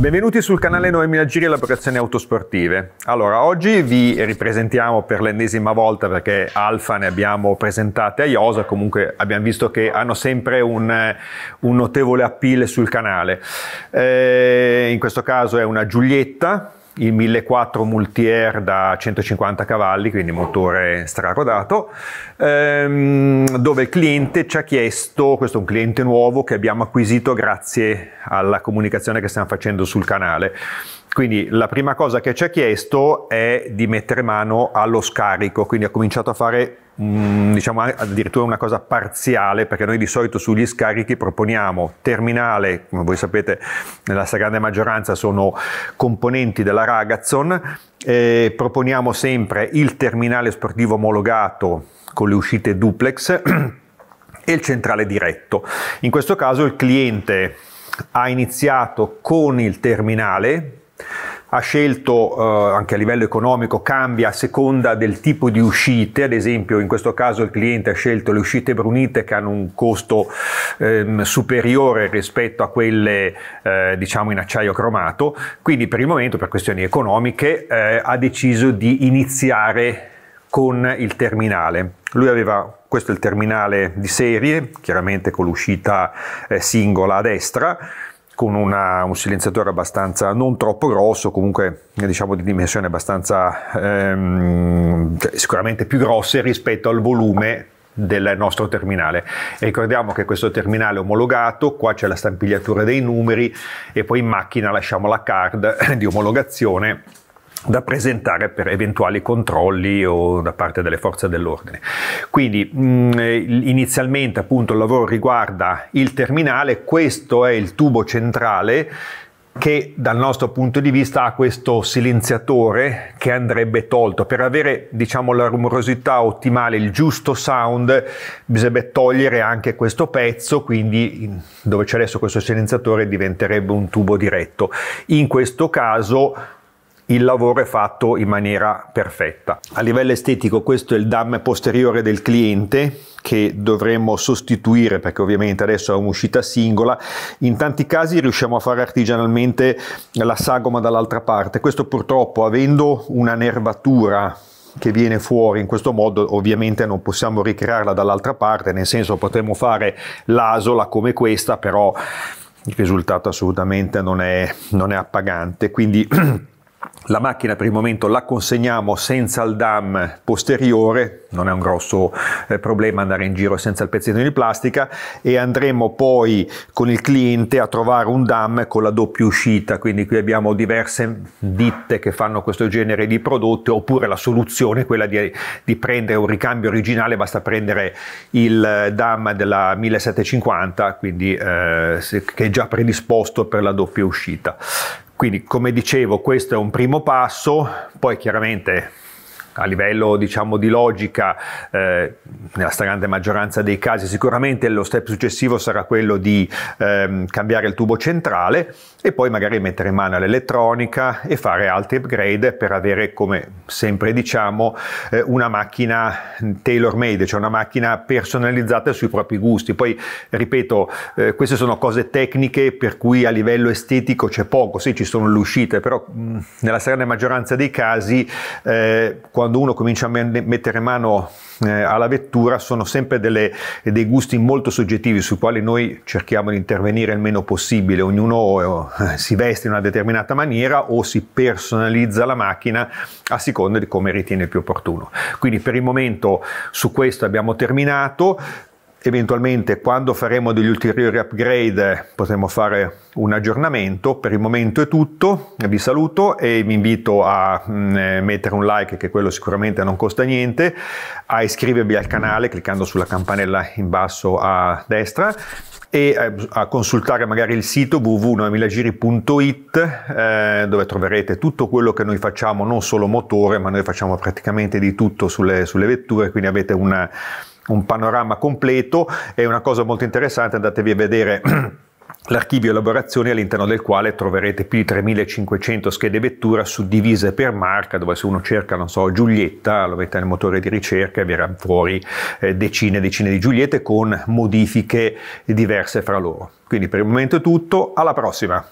Benvenuti sul canale Noemi Giri e Laborazioni Autosportive. Allora, oggi vi ripresentiamo per l'ennesima volta perché Alfa ne abbiamo presentate a IOSA, comunque abbiamo visto che hanno sempre un, un notevole appeal sul canale. Eh, in questo caso è una Giulietta, il 1400 Multier da 150 cavalli, quindi motore strarodato, ehm, dove il cliente ci ha chiesto, questo è un cliente nuovo che abbiamo acquisito grazie alla comunicazione che stiamo facendo sul canale, quindi la prima cosa che ci ha chiesto è di mettere mano allo scarico, quindi ha cominciato a fare mm, diciamo addirittura una cosa parziale perché noi di solito sugli scarichi proponiamo terminale come voi sapete nella stragrande maggioranza sono componenti della Ragazzon eh, proponiamo sempre il terminale sportivo omologato con le uscite duplex e il centrale diretto in questo caso il cliente ha iniziato con il terminale ha scelto eh, anche a livello economico cambia a seconda del tipo di uscite, ad esempio in questo caso il cliente ha scelto le uscite brunite che hanno un costo ehm, superiore rispetto a quelle eh, diciamo in acciaio cromato, quindi per il momento per questioni economiche eh, ha deciso di iniziare con il terminale. Lui aveva questo è il terminale di serie, chiaramente con l'uscita eh, singola a destra con una, un silenziatore abbastanza non troppo grosso, comunque diciamo di dimensioni abbastanza ehm, cioè, sicuramente più grosse rispetto al volume del nostro terminale. E ricordiamo che questo terminale è omologato, qua c'è la stampigliatura dei numeri e poi in macchina lasciamo la card di omologazione da presentare per eventuali controlli o da parte delle forze dell'ordine. Quindi mm, inizialmente appunto il lavoro riguarda il terminale, questo è il tubo centrale che dal nostro punto di vista ha questo silenziatore che andrebbe tolto. Per avere diciamo, la rumorosità ottimale, il giusto sound, bisognerebbe togliere anche questo pezzo, quindi dove c'è adesso questo silenziatore diventerebbe un tubo diretto. In questo caso il lavoro è fatto in maniera perfetta. A livello estetico questo è il DAM posteriore del cliente che dovremmo sostituire perché ovviamente adesso è un'uscita singola in tanti casi riusciamo a fare artigianalmente la sagoma dall'altra parte questo purtroppo avendo una nervatura che viene fuori in questo modo ovviamente non possiamo ricrearla dall'altra parte nel senso potremmo fare l'asola come questa però il risultato assolutamente non è, non è appagante quindi la macchina per il momento la consegniamo senza il dam posteriore, non è un grosso eh, problema andare in giro senza il pezzettino di plastica e andremo poi con il cliente a trovare un dam con la doppia uscita, quindi qui abbiamo diverse ditte che fanno questo genere di prodotti oppure la soluzione è quella di, di prendere un ricambio originale, basta prendere il eh, dam della 1750 quindi, eh, che è già predisposto per la doppia uscita. Quindi, come dicevo, questo è un primo passo, poi chiaramente a livello diciamo, di logica, eh, nella stragrande maggioranza dei casi, sicuramente lo step successivo sarà quello di ehm, cambiare il tubo centrale e poi magari mettere in mano l'elettronica e fare altri upgrade per avere, come sempre diciamo, eh, una macchina tailor made, cioè una macchina personalizzata sui propri gusti. Poi, ripeto, eh, queste sono cose tecniche per cui a livello estetico c'è poco, sì ci sono le uscite, però mh, mm, nella stragrande maggioranza dei casi eh, quando uno comincia a mettere mano eh, alla vettura sono sempre delle, dei gusti molto soggettivi sui quali noi cerchiamo di intervenire il meno possibile, ognuno eh, si veste in una determinata maniera o si personalizza la macchina a seconda di come ritiene più opportuno. Quindi per il momento su questo abbiamo terminato, Eventualmente quando faremo degli ulteriori upgrade potremo fare un aggiornamento. Per il momento è tutto, vi saluto e vi invito a mm, eh, mettere un like che quello sicuramente non costa niente, a iscrivervi al canale cliccando sulla campanella in basso a destra e eh, a consultare magari il sito www9000 eh, dove troverete tutto quello che noi facciamo, non solo motore, ma noi facciamo praticamente di tutto sulle, sulle vetture, quindi avete una un panorama completo è una cosa molto interessante, andatevi a vedere l'archivio elaborazioni all'interno del quale troverete più di 3500 schede vettura suddivise per marca, dove se uno cerca, non so, Giulietta, lo mette nel motore di ricerca e verrà fuori eh, decine e decine di Giuliette con modifiche diverse fra loro. Quindi per il momento è tutto, alla prossima!